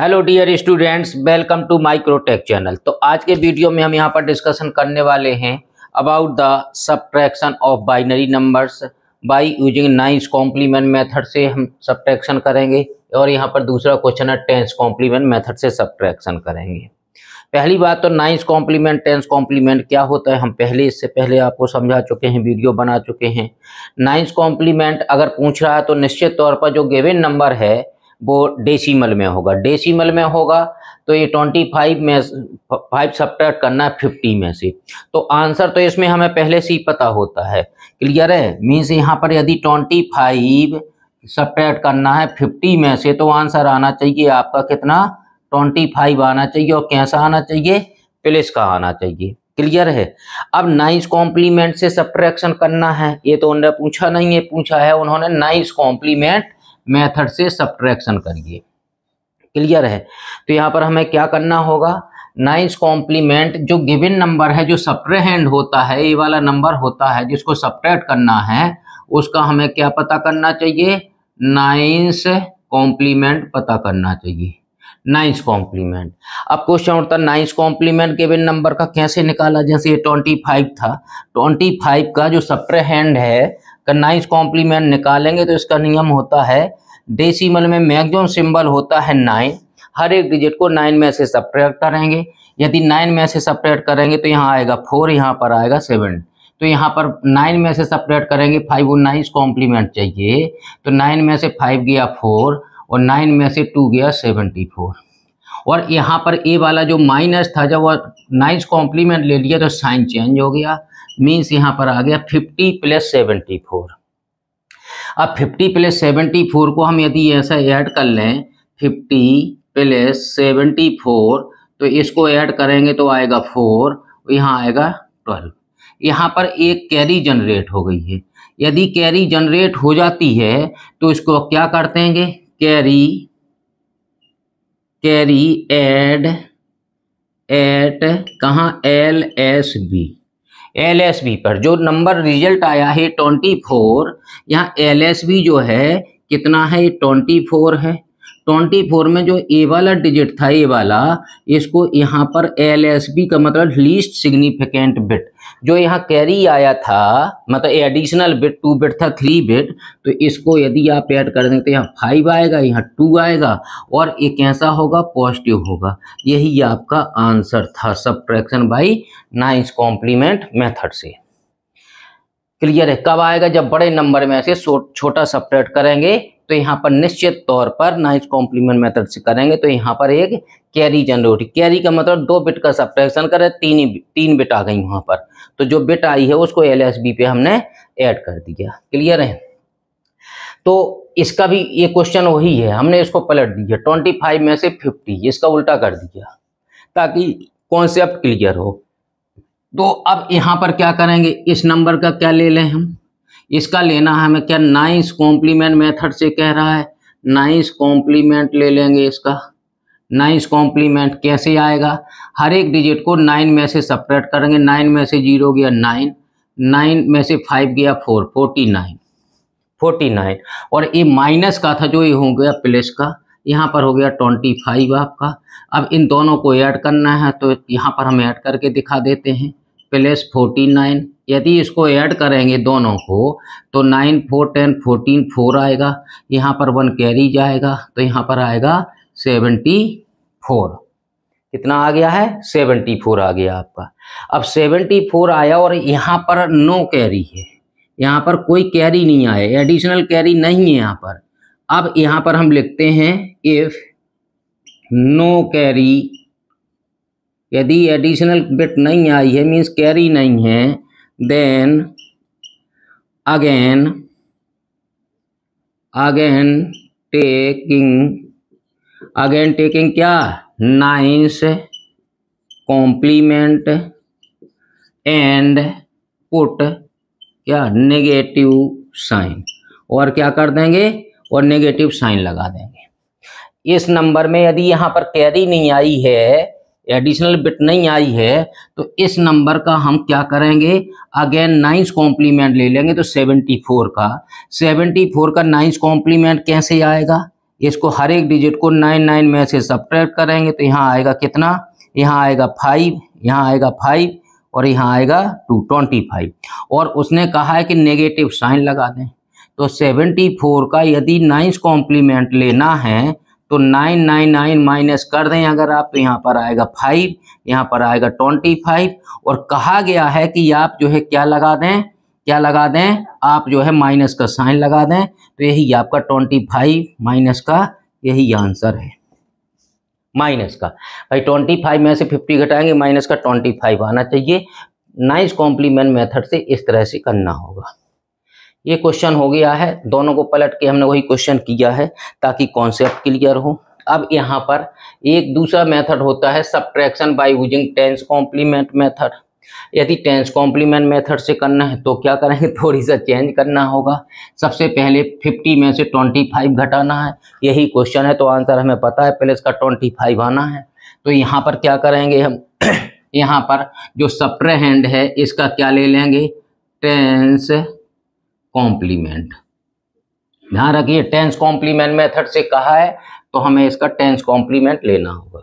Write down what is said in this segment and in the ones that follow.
hello dear students welcome to Microtech channel तो आज के वीडियो में हम यहाँ पर डिस्कशन करने वाले हैं about the subtraction of binary numbers by using nine's complement method से हम सब्ट्रैक्शन करेंगे और यहाँ पर दूसरा क्वेश्चन है टेंस कॉम्प्लीमेंट मेथड से सब्ट्रैक्शन करेंगे पहली बात तो नाइन्स कॉम्प्लीमेंट टेंस कॉम्प्लीमेंट क्या होता है हम पहले इससे पहले आपको समझा चुके हैं वीडियो बना चुके हैं नाइन्स कॉम्प्लीमेंट अगर पूछ रहा है तो निश्चित तौर पर जो गिवन नंबर है वो डेसीमल में होगा डेसीमल में होगा तो ये ट्वेंटी फाइव में फाइव सब्ट्रैक्ट करना है फिफ्टी में से तो आंसर तो इसमें हमें पहले से ही पता होता है क्लियर है मीन्स यहाँ पर यदि ट्वेंटी फाइव सब्ट्रैक्ट करना है फिफ्टी में से तो आंसर आना चाहिए आपका कितना ट्वेंटी फाइव आना चाहिए और कैसा आना चाहिए प्लेस का आना चाहिए क्लियर है अब नाइस कॉम्प्लीमेंट से सब्ट्रैक्शन करना है ये तो उन्होंने पूछा नहीं है पूछा है उन्होंने नाइस कॉम्प्लीमेंट मेथड से सब्ट्रैक्शन करिए क्लियर है तो यहाँ पर हमें क्या करना होगा नाइन्स कॉम्प्लीमेंट जो गिविन नंबर है जो सप्रहेंड होता है ये वाला नंबर होता है जिसको सप्रेट करना है उसका हमें क्या पता करना चाहिए नाइन्स कॉम्प्लीमेंट पता करना चाहिए नाइन्स कॉम्प्लीमेंट अब क्वेश्चन उठता है नाइन्स कॉम्प्लीमेंट गिविन नंबर का कैसे निकाला जैसे ये ट्वेंटी फाइव था ट्वेंटी फाइव का जो सप्रहेंड है नाइन्स कॉम्प्लीमेंट निकालेंगे तो इसका नियम होता है डेसिमल में मैगजम सिंबल होता है नाइन हर एक डिजिट को नाइन में से सपरेट करेंगे यदि नाइन में से सप्रेट करेंगे तो यहाँ आएगा फोर यहाँ पर आएगा सेवन तो यहाँ पर नाइन में से सपरेट करेंगे फाइव और नाइन्स कॉम्प्लीमेंट चाहिए तो नाइन में से फाइव गया फोर और नाइन में से टू गया सेवेंटी फोर और यहाँ पर ए वाला जो माइनस था जब वह नाइन्स कॉम्प्लीमेंट ले लिया तो साइन चेंज हो गया मीन्स यहाँ पर आ गया फिफ्टी प्लस सेवेंटी फोर अब फिफ्टी प्लस सेवेंटी फोर को हम यदि ऐसा ऐड कर लें फिफ्टी प्लस सेवेंटी फोर तो इसको ऐड करेंगे तो आएगा फोर यहाँ आएगा ट्वेल्व यहाँ पर एक कैरी जनरेट हो गई है यदि कैरी जनरेट हो जाती है तो इसको क्या करते हैं कैरी कैरी एड एट कहाँ L S B L S B पर जो नंबर रिजल्ट आया है ट्वेंटी फोर यहाँ एल एस बी जो है कितना है ट्वेंटी फोर है ट्वेंटी फोर में जो ए वाला डिजिट था ए वाला इसको यहाँ पर एल एस बी का मतलब लीस्ट सिग्निफिकेंट बिट जो यहाँ कैरी आया था मतलब एडिशनल बिट टू बिट था थ्री बिट तो इसको यदि आप ऐड कर दें तो यहाँ फाइव आएगा यहाँ टू आएगा और ये कैसा होगा पॉजिटिव होगा यही आपका आंसर था subtraction by nine's complement method से क्लियर है कब आएगा जब बड़े नंबर में ऐसे छोटा सपरेट करेंगे तो यहाँ पर निश्चित तौर पर नाइस कॉम्प्लीमेंट मेथड से करेंगे तो यहाँ पर एक कैरी जनरेट कैरी का मतलब दो बिट का सब्ट्रैक्शन करें तीन ही तीन बिट आ गई वहाँ पर तो जो बिट आई है उसको एल पे हमने ऐड कर दिया क्लियर है तो इसका भी ये क्वेश्चन वही है हमने इसको पलट दिया ट्वेंटी फाइव में से फिफ्टी इसका उल्टा कर दिया ताकि कॉन्सेप्ट क्लियर हो तो अब यहाँ पर क्या करेंगे इस नंबर का क्या ले लें हम इसका लेना हमें क्या नाइस कॉम्प्लीमेंट मेथड से कह रहा है नाइस कॉम्प्लीमेंट ले लेंगे इसका नाइन्स कॉम्प्लीमेंट कैसे आएगा हर एक डिजिट को नाइन में से सपरेट करेंगे नाइन में से जीरो गया नाइन नाइन में से फाइव गया four forty nine forty nine और ये माइनस का था जो ये हो गया प्लस का यहाँ पर हो गया ट्वेंटी फाइव आपका अब इन दोनों को ऐड करना है तो यहाँ पर हम ऐड करके दिखा देते हैं प्लस फोर्टी नाइन यदि इसको ऐड करेंगे दोनों को तो nine four ten fourteen four आएगा यहाँ पर वन कैरी जाएगा तो यहाँ पर आएगा सेवेंटी फोर कितना आ गया है सेवेंटी फोर आ गया आपका अब सेवेंटी फोर आया और यहाँ पर नो कैरी है यहाँ पर कोई कैरी नहीं आया एडिशनल कैरी नहीं है यहाँ पर अब यहाँ पर हम लिखते हैं इफ नो कैरी यदि एडिशनल बिट नहीं आई है मीन्स कैरी नहीं है then again again taking again taking क्या नाइन्स कॉम्प्लीमेंट एंड पुट क्या नेगेटिव साइन और क्या कर देंगे और नेगेटिव साइन लगा देंगे इस नंबर में यदि यहाँ पर कैरी नहीं आई है एडिशनल बिट नहीं आई है तो इस नंबर का हम क्या करेंगे अगेन नाइन्स कॉम्प्लीमेंट ले लेंगे तो सेवेंटी फोर का सेवेंटी फोर का नाइन्स कॉम्प्लीमेंट कैसे आएगा इसको हर एक डिजिट को नाइन नाइन में से सब्ट्रैक्ट करेंगे तो यहाँ आएगा कितना यहाँ आएगा फाइव यहाँ आएगा फाइव और यहाँ आएगा टू ट्वेंटी फाइव और उसने कहा है कि नेगेटिव साइन लगा दें तो सेवेंटी फोर का यदि नाइन्स कॉम्प्लीमेंट लेना है तो नाइन नाइन नाइन माइनस कर दें अगर आप तो यहाँ पर आएगा फाइव यहाँ पर आएगा ट्वेंटी फाइव और कहा गया है कि आप जो है क्या लगा दें क्या लगा दें आप जो है माइनस का साइन लगा दें तो यही आपका ट्वेंटी फाइव माइनस का यही आंसर है माइनस का भाई ट्वेंटी फाइव में से फिफ्टी घटाएंगे माइनस का ट्वेंटी फाइव आना चाहिए नाइस कॉम्प्लीमेंट मेथड से इस तरह से करना होगा ये क्वेश्चन हो गया है दोनों को पलट के हमने वही क्वेश्चन किया है ताकि कॉन्सेप्ट क्लियर हो अब यहाँ पर एक दूसरा मेथड होता है subtraction by using tens complement method यदि टेंस कॉम्प्लीमेंट मेथड से करना है तो क्या करेंगे थोड़ी सा चेंज करना होगा सबसे पहले 50 में से 25 घटाना है यही क्वेश्चन है तो आंसर हमें पता है पहले इसका 25 आना है तो यहाँ पर क्या करेंगे हम यहाँ पर जो सप्रे हैंड है इसका क्या ले लेंगे टेंस कॉम्प्लीमेंट ध्यान रखिए टेंस कॉम्प्लीमेंट मेथड से कहा है तो हमें इसका टेंस कॉम्प्लीमेंट लेना होगा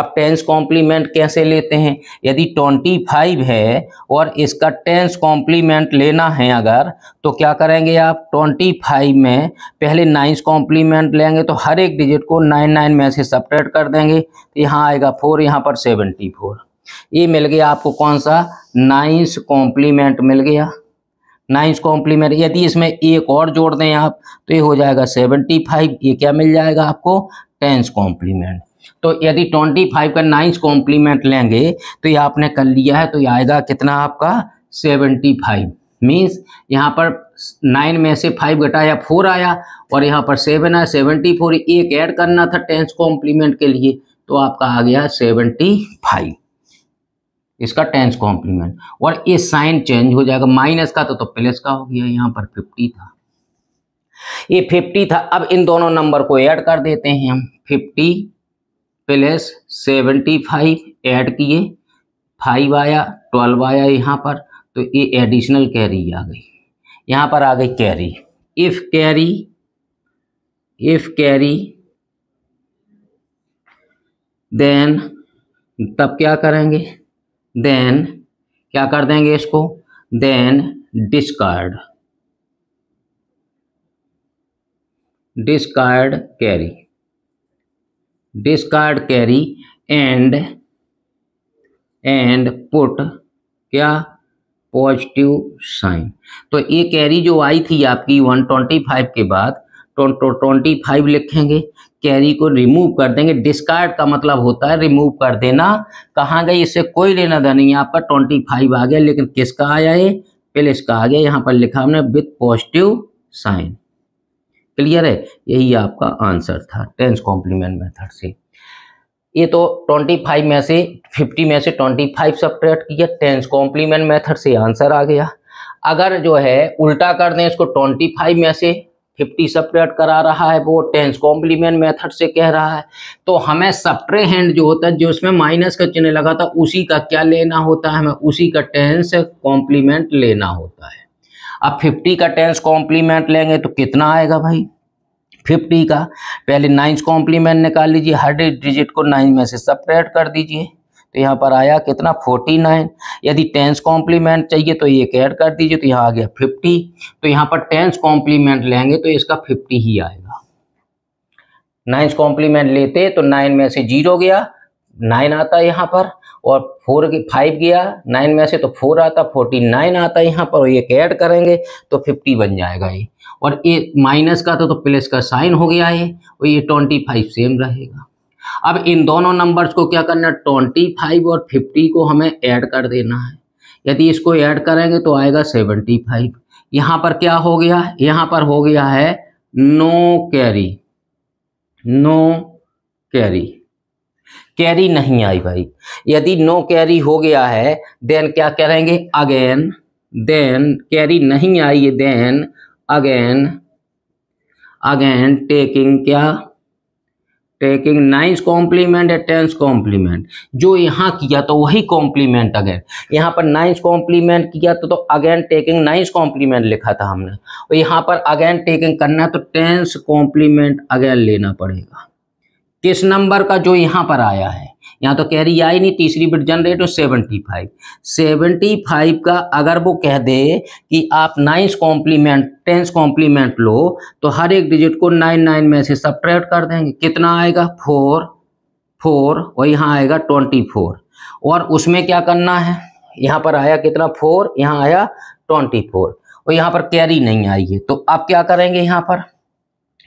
अब टेंस कॉम्प्लीमेंट कैसे लेते हैं यदि ट्वेंटी फाइव है और इसका टेंस कॉम्प्लीमेंट लेना है अगर तो क्या करेंगे आप ट्वेंटी फाइव में पहले नाइन्स कॉम्प्लीमेंट लेंगे तो हर एक डिजिट को नाइन नाइन में से सपरेट कर देंगे तो यहाँ आएगा फोर यहाँ पर सेवेंटी फोर ये मिल गया आपको कौन सा नाइन्स कॉम्प्लीमेंट मिल गया नाइन्स कॉम्प्लीमेंट यदि इसमें एक और जोड़ दें आप तो ये हो जाएगा सेवेंटी फाइव ये क्या मिल जाएगा आपको टेंस कॉम्प्लीमेंट तो यदि ट्वेंटी फाइव का नाइन्स कॉम्प्लीमेंट लेंगे तो ये आपने कर लिया है तो ये आएगा कितना आपका सेवेंटी फाइव मीन्स यहाँ पर नाइन में से फाइव घटाया फोर आया और यहाँ पर सेवन आया सेवेंटी फोर एक ऐड करना था टेंस कॉम्प्लीमेंट के लिए तो आपका आ गया सेवेंटी फाइव इसका टेंस कॉम्प्लीमेंट और ये साइन चेंज हो जाएगा माइनस का तो, तो प्लस का हो गया यहाँ पर फिफ्टी था ये फिफ्टी था अब इन दोनों नंबर को ऐड कर देते हैं हम fifty plus seventy five add किए फाइव आया ट्वेल्व आया यहाँ पर तो ये एडिशनल कैरी आ गई यहाँ पर आ गई carry if carry if carry then तब क्या करेंगे देन क्या कर देंगे इसको then discard discard carry discard carry and and put क्या पॉजिटिव साइन तो ये कैरी जो आई थी आपकी 125 के बाद 25 तो लिखेंगे कैरी को रिमूव कर देंगे डिस्कार्ड का मतलब होता है रिमूव कर देना कहाँ गई इससे कोई लेना देना नहीं यहाँ पर ट्वेंटी फाइव आ गया लेकिन किसका आया ये प्लस का आ गया यहाँ पर लिखा हमने विथ पॉजिटिव साइन क्लियर है यही आपका आंसर था टेंस कॉम्प्लीमेंट मेथड से ये तो 25 में से 50 में से 25 फाइव सब्ट्रैक्ट किया टेंस कॉम्प्लीमेंट मेथड से आंसर आ गया अगर जो है उल्टा कर दें इसको 25 में से फिफ्टी सपरेट करा रहा है वो टेंस कॉम्प्लीमेंट मेथड से कह रहा है तो हमें सप्रे हैंड जो होता है जो उसमें माइनस का चिन्ह लगा था उसी का क्या लेना होता है हमें उसी का टेंस कॉम्प्लीमेंट लेना होता है अब फिफ्टी का टेंस कॉम्प्लीमेंट लेंगे तो कितना आएगा भाई फिफ्टी का पहले नाइन्स कॉम्प्लीमेंट निकाल लीजिए हर डिजिट को नाइन में से सपरेट कर दीजिए तो यहाँ पर आया कितना फोर्टी नाइन यदि टेंस कॉम्प्लीमेंट चाहिए तो ये ऐड कर दीजिए तो यहाँ आ गया फिफ्टी तो यहाँ पर टेंस कॉम्प्लीमेंट लेंगे तो इसका फिफ्टी ही आएगा नाइन्स कॉम्प्लीमेंट लेते तो नाइन में से जीरो गया नाइन आता है यहाँ पर और फोर की फाइव गया नाइन में से तो फोर आता फोर्टी नाइन आता है यहाँ पर और ये ऐड करेंगे तो फिफ्टी बन जाएगा ये और ये माइनस का तो, तो प्लस का साइन हो गया है और ये ट्वेंटी फाइव सेम रहेगा अब इन दोनों नंबर्स को क्या करना है ट्वेंटी फाइव और फिफ्टी को हमें ऐड कर देना है यदि इसको ऐड करेंगे तो आएगा सेवेंटी फाइव यहाँ पर क्या हो गया यहाँ पर हो गया है no carry no carry carry नहीं आई भाई यदि नो कैरी हो गया है देन क्या करेंगे अगेन देन कैरी नहीं आई देन अगेन अगेन टेकिंग क्या टेकिंग नाइन्स कॉम्प्लीमेंट या टेंस कॉम्प्लीमेंट जो यहाँ किया तो वही कॉम्प्लीमेंट अगेन यहाँ पर नाइन्स कॉम्प्लीमेंट किया तो तो अगेन टेकिंग नाइन्स कॉम्प्लीमेंट लिखा था हमने और यहाँ पर अगेन टेकिंग करना है तो टेंस कॉम्प्लीमेंट अगेन लेना पड़ेगा किस नंबर का जो यहाँ पर आया है यहाँ तो कैरी आई नहीं तीसरी बिट जनरेट हो सेवेंटी फाइव सेवेंटी फाइव का अगर वो कह दे कि आप नाइन्स कॉम्प्लीमेंट टेंस कॉम्प्लीमेंट लो तो हर एक डिजिट को नाइन नाइन में से सब कर देंगे कितना आएगा फोर फोर और यहाँ आएगा ट्वेंटी फोर और उसमें क्या करना है यहाँ पर आया कितना फोर यहाँ आया ट्वेंटी फोर और यहाँ पर कैरी नहीं आई है तो आप क्या करेंगे यहाँ पर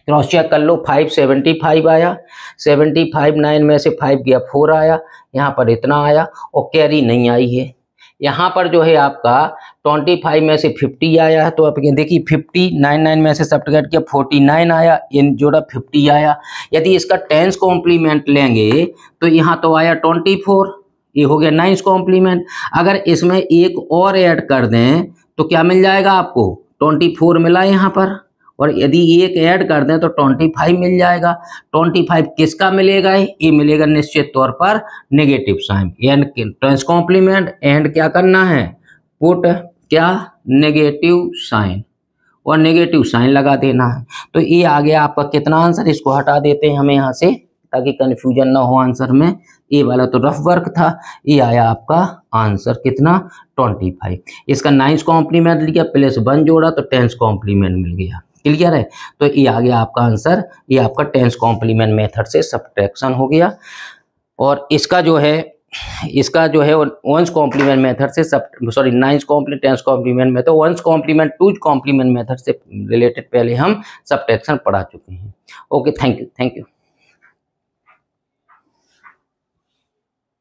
क्रॉस चेक कर लो फाइव सेवेंटी फाइव आया सेवेंटी फाइव नाइन में से फाइव गया फोर आया यहाँ पर इतना आया और कैरी नहीं आई है यहाँ पर जो है आपका ट्वेंटी फाइव में से फिफ्टी आया है तो आप देखिए फिफ्टी नाइन नाइन में से टिकट किया फोर्टी नाइन आया इन जोड़ा फिफ्टी आया यदि इसका टेंस कॉम्प्लीमेंट लेंगे तो यहाँ तो आया ट्वेंटी फोर ये हो गया नाइन्स कॉम्प्लीमेंट अगर इसमें एक और ऐड कर दें तो क्या मिल जाएगा आपको ट्वेंटी फोर मिला यहाँ पर और यदि एक ऐड कर दें तो ट्वेंटी फाइव मिल जाएगा ट्वेंटी फाइव किसका मिलेगा ये मिलेगा निश्चित तौर पर negative sign and tens complement and क्या करना है पुट क्या नेगेटिव साइन और नेगेटिव साइन लगा देना है तो ये आ गया आपका कितना आंसर इसको हटा देते हैं हमें यहाँ से ताकि कन्फ्यूजन ना हो आंसर में ये वाला तो रफ वर्क था ये आया आपका आंसर कितना ट्वेंटी फाइव इसका नाइन्स कॉम्प्लीमेंट लिया प्लस वन जोड़ा तो टेंस कॉम्प्लीमेंट मिल गया क्लियर है तो ये आ गया आपका आंसर ये आपका टेंस कॉम्प्लीमेंट मेथड से सब्ट्रैक्शन हो गया और इसका जो है इसका जो है वंस कॉम्प्लीमेंट मेथड से सब sorry nines complement tens complement method ones complement two complement method से रिलेटेड पहले हम सब्ट्रैक्शन पढ़ा चुके हैं okay thank you thank you